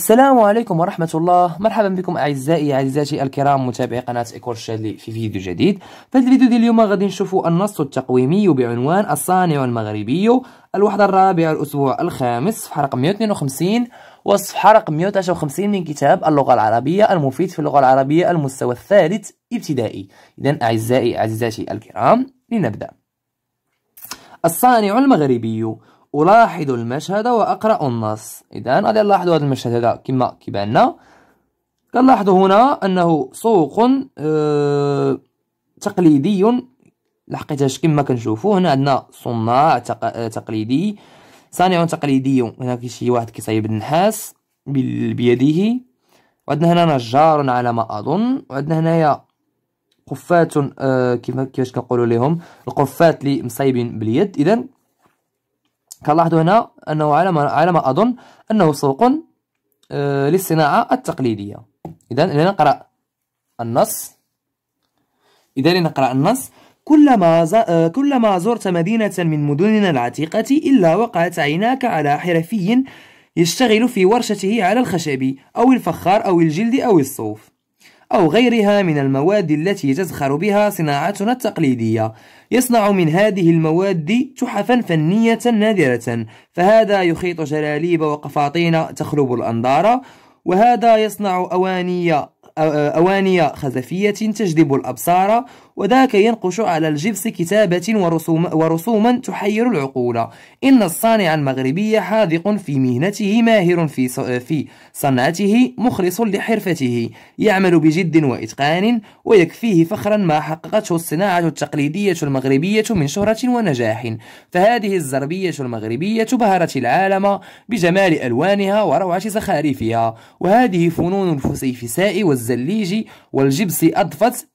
السلام عليكم ورحمة الله مرحبا بكم أعزائي أعزائي الكرام متابعي قناة إيكول شادلي في فيديو جديد في الفيديو ديال اليوم غادي نشوفوا النص التقويمي بعنوان الصانع المغربي الوحدة الرابعة الأسبوع الخامس صفحة رقم 152 والصفحة رقم 153 من كتاب اللغة العربية المفيد في اللغة العربية المستوى الثالث ابتدائي إذا أعزائي أعزائي الكرام لنبدأ الصانع المغربي ألاحظ المشهد وأقرأ النص إذا غادي نلاحظوا هذا المشهد هذا كما كيبان لنا هنا أنه سوق أه تقليدي لحقيتاش كما كنشوفوا هنا عندنا صناع تق... آه، تقليدي صانع تقليدي هنا كاين شي واحد كيصايب النحاس بيده وعندنا هنا نجار على ما اظن وعندنا هنايا قفات آه كيفاش كنقولوا لهم القفات اللي مصايبين باليد اذا كلاحظوا هنا أنه على ما, على ما أظن أنه سوق آه، للصناعة التقليدية إذا لنقرأ النص إذا لنقرأ النص كلما ز... آه، كلما زرت مدينة من مدننا العتيقة إلا وقعت عيناك على حرفي يشتغل في ورشته على الخشب أو الفخار أو الجلد أو الصوف أو غيرها من المواد التي تزخر بها صناعتنا التقليدية يصنع من هذه المواد تحفا فنية نادرة فهذا يخيط جلاليب وقفاطين تخلب الأنظار وهذا يصنع أواني أواني خزفية تجذب الأبصار وذاك ينقش على الجبس كتابة ورسوم ورسوما تحير العقول إن الصانع المغربي حاذق في مهنته ماهر في في صنعته مخلص لحرفته يعمل بجد وإتقان ويكفيه فخرا ما حققته الصناعة التقليدية المغربية من شهرة ونجاح فهذه الزربية المغربية بهرت العالم بجمال ألوانها وروعة زخارفها وهذه فنون الفسيفساء والزليج والجبس أضفت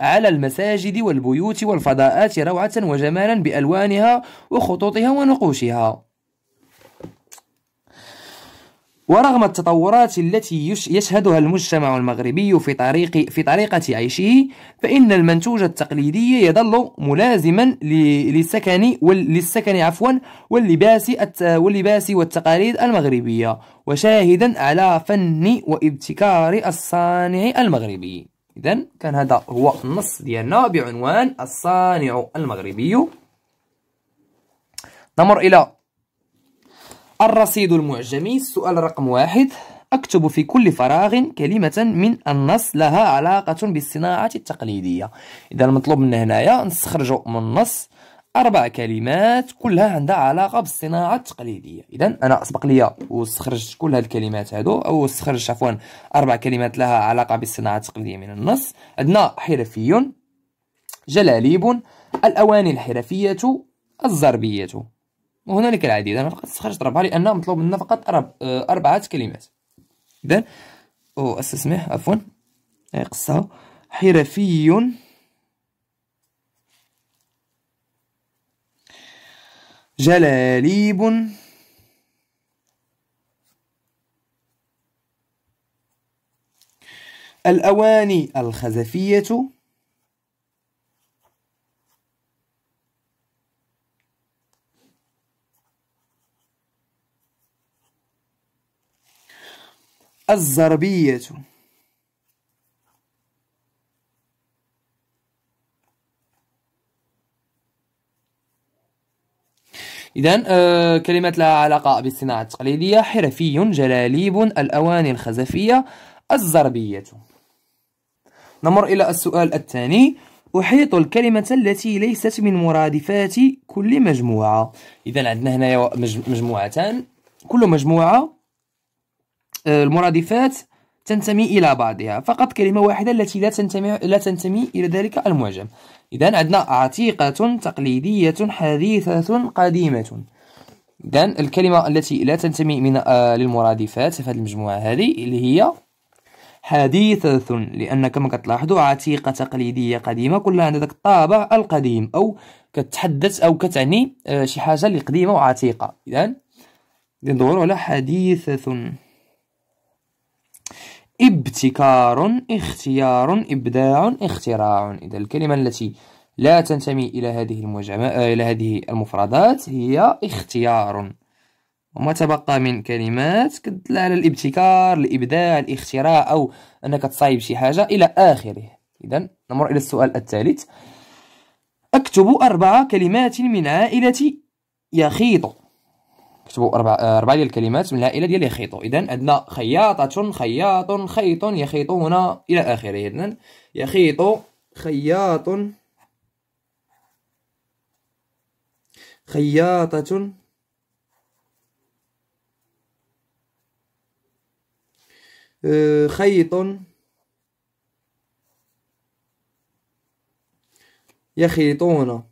على المساجد والبيوت والفضاءات روعة وجمالا بألوانها وخطوطها ونقوشها ورغم التطورات التي يشهدها المجتمع المغربي في طريق في طريقة عيشه فإن المنتوج التقليدي يظل ملازما للسكن للسكن عفوا واللباس واللباس والتقاليد المغربية وشاهدا على فن وابتكار الصانع المغربي إذا كان هذا هو النص ديالنا بعنوان الصانع المغربي نمر إلى الرصيد المعجمي السؤال رقم واحد أكتب في كل فراغ كلمة من النص لها علاقة بالصناعة التقليدية إذا المطلوب من هنايا نستخرجو من النص أربع كلمات كلها عندها علاقة بالصناعة التقليدية إذا أنا أسبق لي واستخرجت كل هذه الكلمات هادو أو سخرجت عفوا أربع كلمات لها علاقة بالصناعة التقليدية من النص عندنا حرفي جلاليب الأواني الحرفية الزربية وهنالك العديد أنا فقط استخرجت أربعة لأن مطلوب منا فقط أربعة كلمات إذا أو استسمح عفوا قصة حرفي جلاليب الأواني الخزفية الزربية إذا آه كلمات لها علاقة بالصناعة التقليدية حرفي جلاليب الأواني الخزفية الزربية نمر إلى السؤال الثاني أحيط الكلمة التي ليست من مرادفات كل مجموعة إذا عندنا هنا مجموعتان كل مجموعة آه، المرادفات تنتمي إلى بعضها فقط كلمة واحدة التي لا تنتمي, لا تنتمي إلى ذلك المعجم إذا عندنا عتيقة تقليدية حديثة قديمة إذا الكلمة التي لا تنتمي من آه للمرادفات في هذه المجموعة هذه اللي هي حديثة لأن كما كتلاحظوا عتيقة تقليدية قديمة كلها عندها ذاك الطابع القديم أو كتحدث أو كتعني آه شي حاجة اللي قديمة وعتيقة إذا ندوروا على حديثة ابتكار اختيار إبداع اختراع إذا الكلمة التي لا تنتمي إلى هذه المجمع... إلى هذه المفردات هي اختيار وما تبقى من كلمات كتدل على الابتكار الإبداع الاختراع أو أنك تصايب شي حاجة إلى آخره إذا نمر إلى السؤال الثالث أكتب أربع كلمات من عائلة يخيط كتبوا اربع آه، اربعه ديال الكلمات من العائله ديال يخيطوا اذا عندنا خياطه خياط خيط يخيطون الى اخره اذا يخيط خياط خياطه آه، خيط يخيطون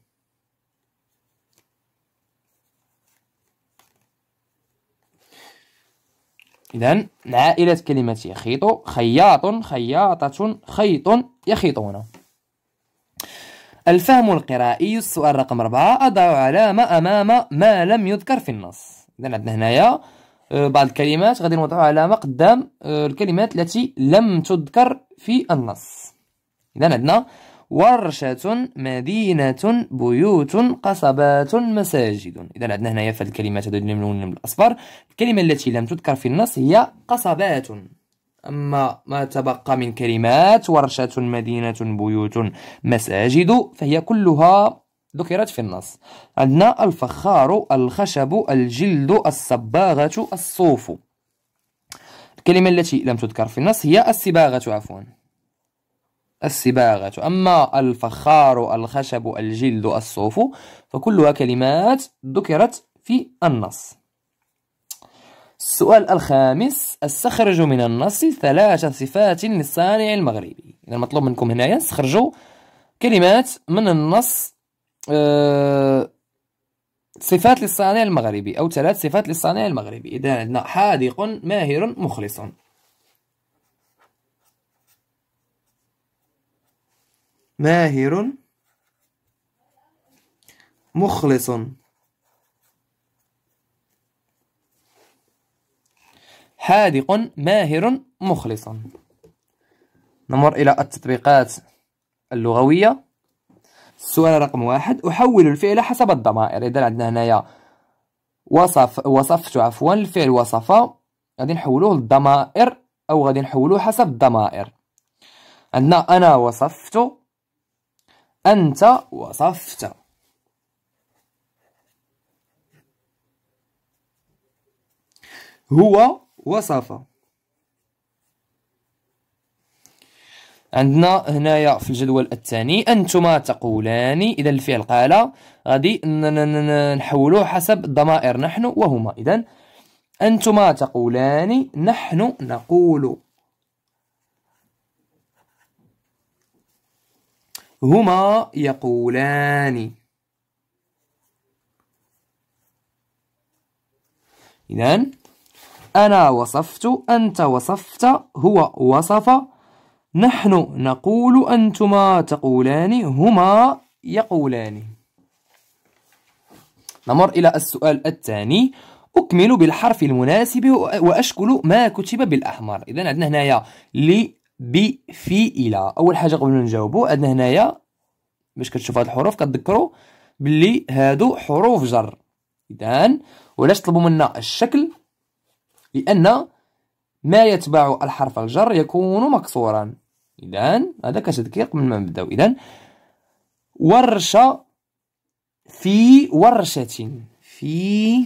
إذا عائلة كلمة يخيط خياط خياطة خيط يخيطون الفهم القرائي السؤال رقم أربعة أضع علامة أمام ما لم يذكر في النص إذا عندنا هنايا آه، بعض الكلمات غادي نوضع علامة قدام الكلمات التي لم تذكر في النص إذا عندنا ورشة مدينة بيوت قصبات مساجد إذا عندنا هنايا في الكلمات هذو النمل الأصفر الكلمة التي لم تذكر في النص هي قصبات أما ما تبقى من كلمات ورشة مدينة بيوت مساجد فهي كلها ذكرت في النص عندنا الفخار الخشب الجلد الصباغة الصوف الكلمة التي لم تذكر في النص هي الصباغة عفواً الصباغة أما الفخار الخشب الجلد الصوف فكلها كلمات ذكرت في النص السؤال الخامس استخرجوا من النص ثلاث صفات للصانع المغربي إذا المطلوب منكم هنايا استخرجوا كلمات من النص أه صفات للصانع المغربي أو ثلاث صفات للصانع المغربي إذا عندنا حاذق ماهر مخلص ماهر مخلص حاذق ماهر مخلص نمر إلى التطبيقات اللغوية السؤال رقم واحد أحول الفعل حسب الضمائر إذا عندنا هنايا وصف وصفت عفوا الفعل وصف غادي نحولوه للضمائر أو غادي نحولوه حسب الضمائر عندنا أنا وصفت أنت وصفت هو وصف عندنا هنايا في الجدول الثاني انتما تقولان اذا الفعل قال غادي نحولوه حسب الضمائر نحن وهما اذا انتما تقولان نحن نقول هما يقولان إذا أنا وصفت أنت وصفت هو وصف نحن نقول أنتما تقولان هما يقولان نمر إلى السؤال الثاني أكمل بالحرف المناسب وأشكل ما كتب بالأحمر إذا عندنا هنايا لي بي في إلى أول حاجة قبل ما نجاوبو عندنا هنايا باش كتشوف هاد الحروف كتذكروا باللي هادو حروف جر اذا وعلاش طلبوا منا الشكل لان ما يتبع الحرف الجر يكون مكسورا اذا هذا كتذكير قبل ما نبداو اذا ورشه في ورشه في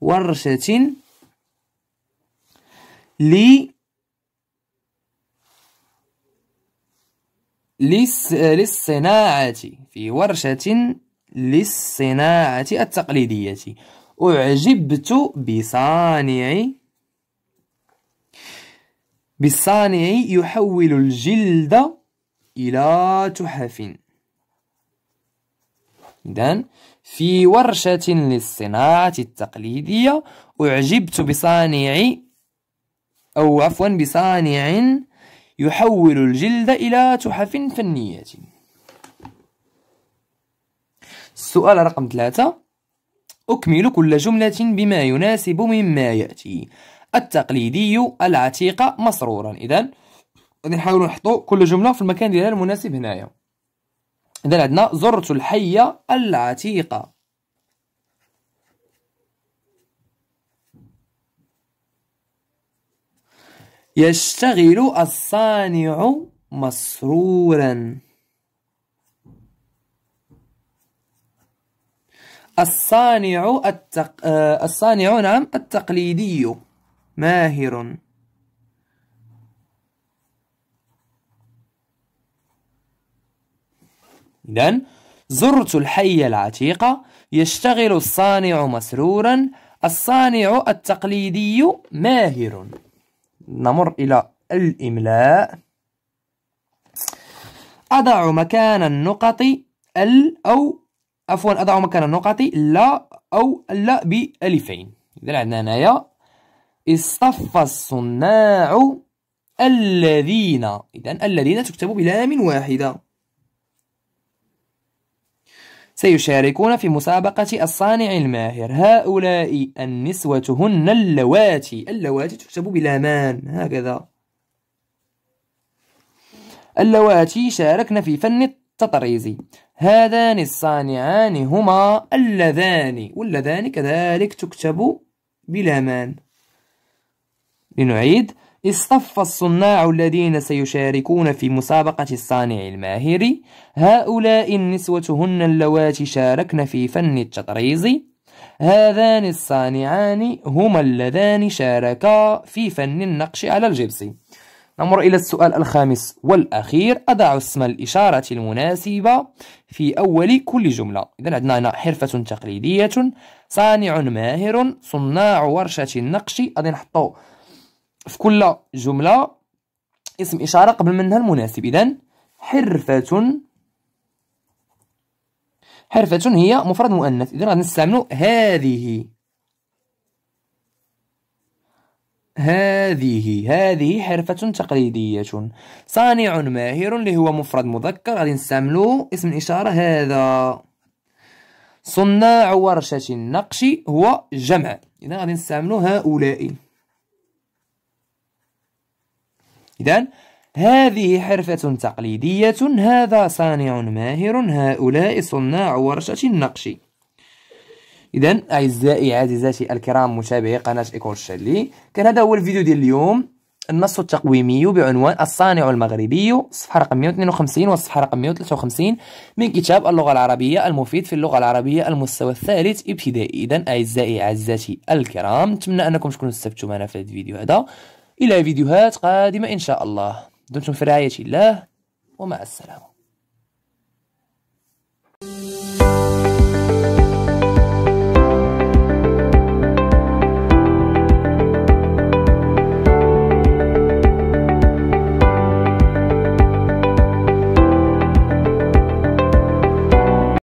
ورشه لي للصناعة في ورشة للصناعة التقليدية أعجبت بصانع بالصانع يحول الجلد إلى تحف إذن في ورشة للصناعة التقليدية أعجبت بصانع أو عفوا بصانع يحول الجلد إلى تحف فنية السؤال رقم ثلاثة أكمل كل جملة بما يناسب مما يأتي التقليدي العتيقة مسرورا إذا غادي نحاولوا نحطوا كل جملة في المكان ديالها المناسب هنايا إذا عندنا زرت الحية العتيقة يشتغل الصانع مسرورا الصانع التق... آه، الصانع نعم التقليدي ماهر إذن زرت الحي العتيق يشتغل الصانع مسرورا الصانع التقليدي ماهر نمر إلى الإملاء أضع مكان النقط ال أو عفوا أضع مكان النقط لا أو لا بألفين إذا عندنا هنايا اصطف الصناع الذين إذا الذين تكتب بلام واحدة سيشاركون في مسابقة الصانع الماهر هؤلاء النسوة هن اللواتي اللواتي تكتب بلا مان هكذا اللواتي شاركن في فن التطريز هذان الصانعان هما اللذان واللذان كذلك تكتب بلا مان لنعيد اصطف الصناع الذين سيشاركون في مسابقة الصانع الماهر هؤلاء نسوتهن اللواتي شاركن في فن التطريز هذان الصانعان هما اللذان شاركا في فن النقش على الجبس نمر إلى السؤال الخامس والأخير أضع اسم الإشارة المناسبة في أول كل جملة إذا عندنا هنا حرفة تقليدية صانع ماهر صناع ورشة النقش غادي نحطو في كل جملة اسم إشارة قبل منها المناسب إذا حرفة حرفة هي مفرد مؤنث إذا غادي نستعملو هذه هذه هذه حرفة تقليدية صانع ماهر اللي هو مفرد مذكر غادي نستعملو اسم الإشارة هذا صناع ورشة النقش هو جمع إذا غادي نستعملو هؤلاء إذا هذه حرفة تقليدية هذا صانع ماهر هؤلاء صناع ورشة النقش إذا أعزائي عزيزاتي الكرام متابعي قناة إيكور شالي كان هذا هو الفيديو ديال اليوم النص التقويمي بعنوان الصانع المغربي صفحة رقم 152 والصفحة رقم 153 من كتاب اللغة العربية المفيد في اللغة العربية المستوى الثالث ابتدائي إذا أعزائي عزيزاتي الكرام نتمنى أنكم تكونوا استفدتوا معنا في هذا الفيديو هذا إلى فيديوهات قادمة إن شاء الله دمتم في رعاية الله ومع السلامة